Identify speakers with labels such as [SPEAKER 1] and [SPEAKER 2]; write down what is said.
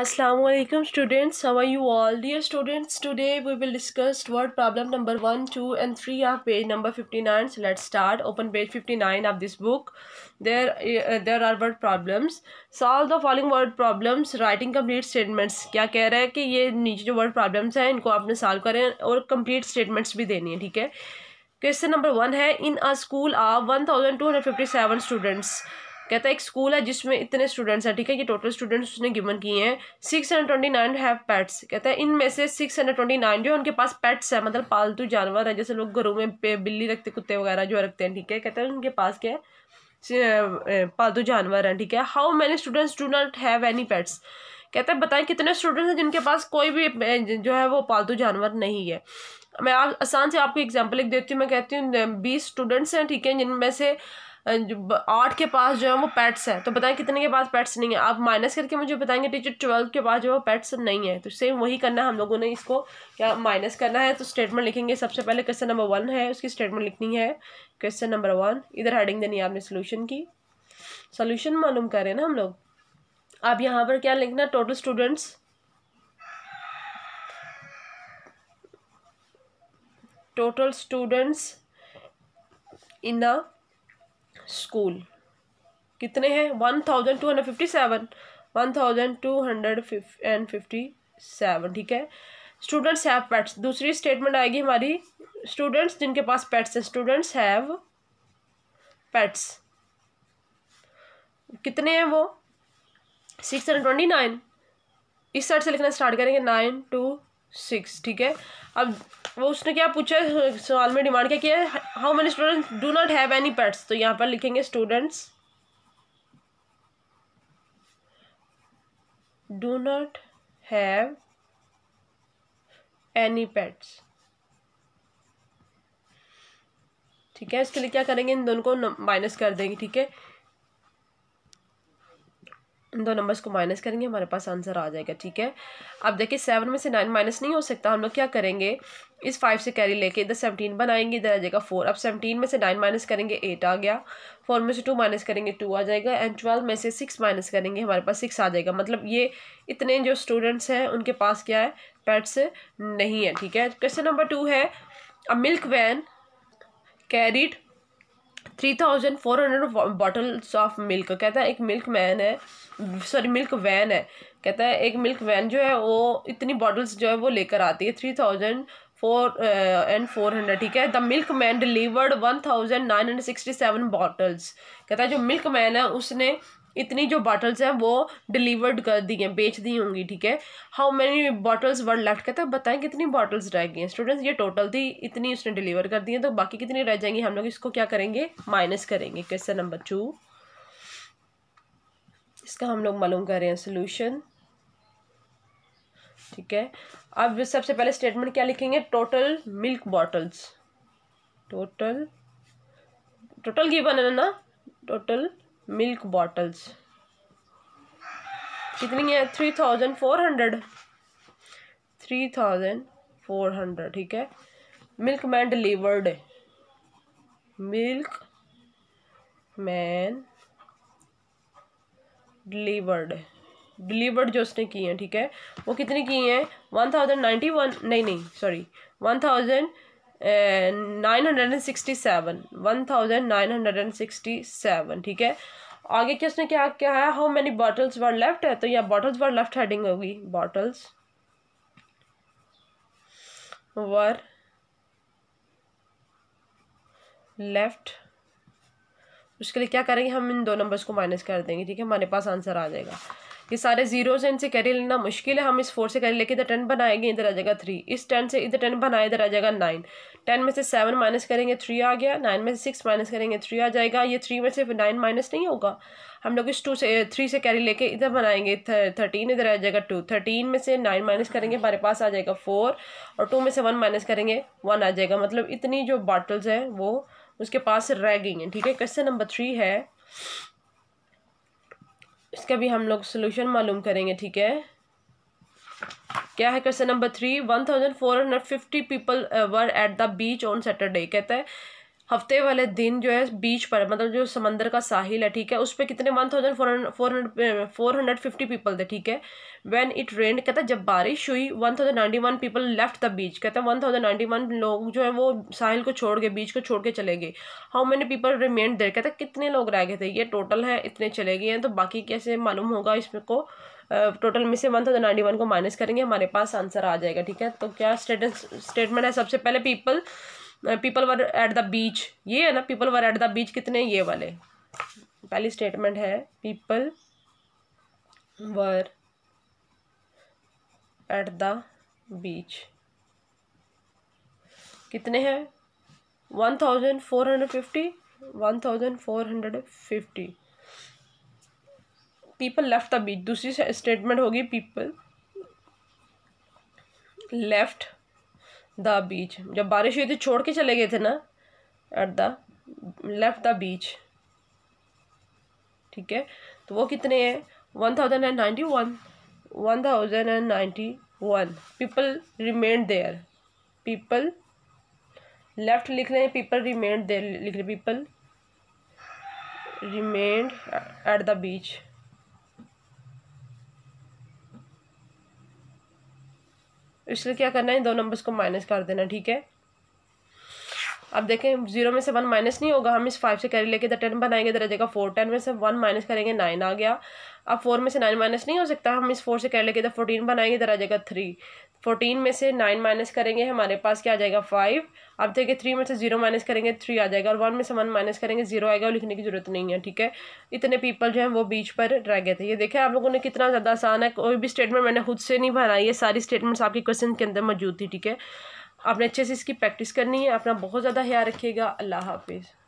[SPEAKER 1] Assalamualaikum students how are you all dear students today we will discuss word problem number 1 2 and 3 of page number 59 so let's start open page 59 of this book there uh, there are word problems solve the following word problems writing complete statements क्या कह रहा है कि ये नीचे जो word problems हैं इनको आपने solve करें और complete statements भी देनी है ठीक है क्वेश्चन नंबर वन है in a school of one thousand two hundred fifty seven students कहता है एक स्कूल है जिसमें इतने स्टूडेंट्स हैं ठीक है ये टोटल स्टूडेंट्स उसने गिवन किए हैं six hundred twenty nine have pets कहता है इनमें से सिक्स हंड्रेड ट्वेंटी नाइन जो उनके पास पेट्स है मतलब पालतू जानवर है जैसे लोग घरों में बिल्ली रखते कुत्ते वगैरह जो रखते हैं ठीक है कहता है उनके पास क्या है पालतू जानवर हैं ठीक है how many students do not have any pets कहते हैं बताएं कितने स्टूडेंट्स हैं जिनके पास कोई भी जो है वो पालतू जानवर नहीं है मैं आप आसान से आपको एग्जांपल एक देती हूँ मैं कहती हूँ बीस स्टूडेंट्स हैं ठीक है जिनमें से आठ के पास जो है वो पैट्स है तो बताएं कितने के पास पैट्स नहीं है आप माइनस करके मुझे बताएंगे टीचर ट्वेल्व के पास जो है वो पैट्स नहीं है तो सेम वही करना है हम लोगों ने इसको क्या माइनस करना है तो स्टेटमेंट लिखेंगे सबसे पहले क्वेश्चन नंबर वन है उसकी स्टेटमेंट लिखनी है क्वेश्चन नंबर वन इधर हेडिंग देनी है आपने सोल्यूशन की सोल्यूशन मालूम करें ना हम लोग आप यहाँ पर क्या लिखना total students total students in a school कितने हैं one thousand two hundred fifty seven one thousand two hundred and fifty seven ठीक है स्टूडेंट्स हैव पेट्स दूसरी स्टेटमेंट आएगी हमारी स्टूडेंट्स जिनके पास पेट्स हैं स्टूडेंट्स हैव पेट्स कितने हैं वो सिक्स हंड्रेड ट्वेंटी नाइन इस साइड से लिखना स्टार्ट करेंगे नाइन टू सिक्स ठीक है अब वो उसने क्या पूछा सवाल में डिमांड क्या किया है how many students do not have any pets तो यहाँ पर लिखेंगे students do not have any pets ठीक है इसके लिए क्या करेंगे इन दोनों को माइनस कर देंगे ठीक है इन दो नंबर्स को माइनस करेंगे हमारे पास आंसर आ जाएगा ठीक है अब देखिए सेवन में से नाइन माइनस नहीं हो सकता हम लोग क्या करेंगे इस फाइव से कैरी लेके इधर सेवनटीन बनाएंगे इधर आ जाएगा फोर अब सेवनटीन में से नाइन माइनस करेंगे एट आ गया फोर में से टू माइनस करेंगे टू आ जाएगा एंड ट्वेल्व में से सिक्स माइनस करेंगे हमारे पास सिक्स आ जाएगा मतलब ये इतने जो स्टूडेंट्स हैं उनके पास क्या है पैट्स नहीं है ठीक है क्वेश्चन नंबर टू है a milk van carried three thousand four hundred bottles of milk कहता है एक मिल्क मैन है सॉरी मिल्क वैन है कहता है एक मिल्क वैन जो है वो इतनी बॉटल्स जो है वो लेकर आती है three thousand four and four hundred ठीक है the milkman delivered one thousand nine hundred sixty seven bottles कहता है जो मिल्क मैन है उसने इतनी जो बॉटल्स हैं वो डिलीवर्ड कर दी हैं बेच दी होंगी ठीक है how many bottles were left कहते हैं बताएं कितनी बॉटल्स रह गई हैं स्टूडेंट्स ये टोटल थी इतनी उसने डिलीवर कर दी है तो बाकी कितनी रह जाएंगी हम लोग इसको क्या करेंगे माइनस करेंगे क्वेश्चन नंबर टू इसका हम लोग मालूम कर रहे हैं सोल्यूशन ठीक है अब सबसे पहले स्टेटमेंट क्या लिखेंगे total milk bottles total total given है ना टोटल मिल्क बॉटल्स कितनी है three thousand four hundred three thousand four hundred ठीक है milkman delivered milkman delivered delivered जो उसने की हैं ठीक है वो कितनी की है वन थाउजेंड नाइन्टी वन नहीं नहीं sorry one thousand nine hundred and sixty seven one thousand nine hundred and sixty seven ठीक है आगे क्या उसने क्या क्या है how many bottles were left है तो यहाँ बॉटल्स वर लेफ्ट हेडिंग होगी बॉटल्स वर लेफ्ट उसके लिए क्या करेंगे हम इन दो नंबर्स को माइनस कर देंगे ठीक है हमारे पास आंसर आ जाएगा ये सारे जीरोज हैं इनसे कैरी लेना मुश्किल है हम इस फोर से कैरी लेके इधर टेन बनाएंगे इधर आ जाएगा थ्री इस टेन से इधर टेन बनाए इधर आ जाएगा नाइन टेन में से सेवन माइनस करेंगे थ्री आ गया नाइन में से सिक्स माइनस करेंगे थ्री आ जाएगा ये थ्री में से नाइन माइनस नहीं होगा हम लोग इस टू से थ्री से कैरी लेके इधर बनाएंगे थर्टीन इधर आ जाएगा टू थर्टीन में से नाइन माइनस करेंगे हमारे पास आ जाएगा फोर और टू में से वन माइनस करेंगे वन आ जाएगा मतलब इतनी जो बॉटल्स हैं वो उसके पास रह गई हैं ठीक है क्वेश्चन नंबर थ्री है इसका भी हम लोग सोल्यूशन मालूम करेंगे ठीक है क्या है question number three one thousand four hundred fifty people were at the beach on Saturday कहता है हफ्ते वाले दिन जो है बीच पर मतलब जो समंदर का साहिल है ठीक है उस पर कितने one thousand four hundred four hundred four hundred fifty people थे ठीक है वैन इट रेन कहता है जब बारिश हुई one thousand ninety one people left the beach कहता हैं वन थाउजेंड नाइन्टी वन लोग जो है वो साहिल को छोड़ गए बीच को छोड़ के चले गए how many people remain there कहता कितने लोग रह गए थे ये टोटल है इतने चले गए हैं तो बाकी कैसे मालूम होगा इसमें को टोटल में से वन थाउजेंड नाइन्टी वन को माइनस करेंगे हमारे पास आंसर आ जाएगा ठीक है तो क्या स्टेटमेंट है सबसे पहले people people were at the beach ये है ना people were at the beach कितने ये वाले पहली स्टेटमेंट है people were at the beach कितने हैं one thousand four hundred fifty one thousand four hundred fifty people left the beach दूसरी स्टेटमेंट होगी पीपल लेफ्ट द बीच जब बारिश हुई थी छोड़ के चले गए थे ना at the left the beach ठीक है तो वो कितने हैं one thousand and ninety one one thousand and ninety one people remained there people left लिख रहे हैं पीपल रिमेंड देयर लिख रहे people remained at the beach इसलिए क्या करना है इन दो नंबर्स को माइनस कर देना ठीक है अब देखें जीरो में से वन माइनस नहीं होगा हम इस फाइव से कैरी लेके तो टेन बनाएंगे इधर जाएगा फोर टेन में से वन माइनस करेंगे नाइन आ गया अब फोर में से नाइन माइनस नहीं हो सकता हम इस फोर से कैरी लेके इधर फोर्टीन बनाएंगे इधर आ जाएगा थ्री फोर्टीन में से नाइन माइनस करेंगे हमारे पास क्या आ जाएगा फाइव अब देखिए थ्री में से जीरो माइनस करेंगे थ्री आ जाएगा और वन में से वन माइनस करेंगे जीरो आएगा और लिखने की जरूरत नहीं है ठीक है इतने पीपल जो हैं वो बीच पर रह गए थे ये देखें आप लोगों ने कितना ज़्यादा आसान है कोई भी स्टेटमेंट मैंने खुद से नहीं भरा ये सारी स्टेटमेंट्स आपके क्वेश्चन के अंदर मौजूद थी ठीक है आपने अच्छे से इसकी प्रैक्टिस करनी है अपना बहुत ज़्यादा ख्याल रखिएगा अल्लाह हाफिज़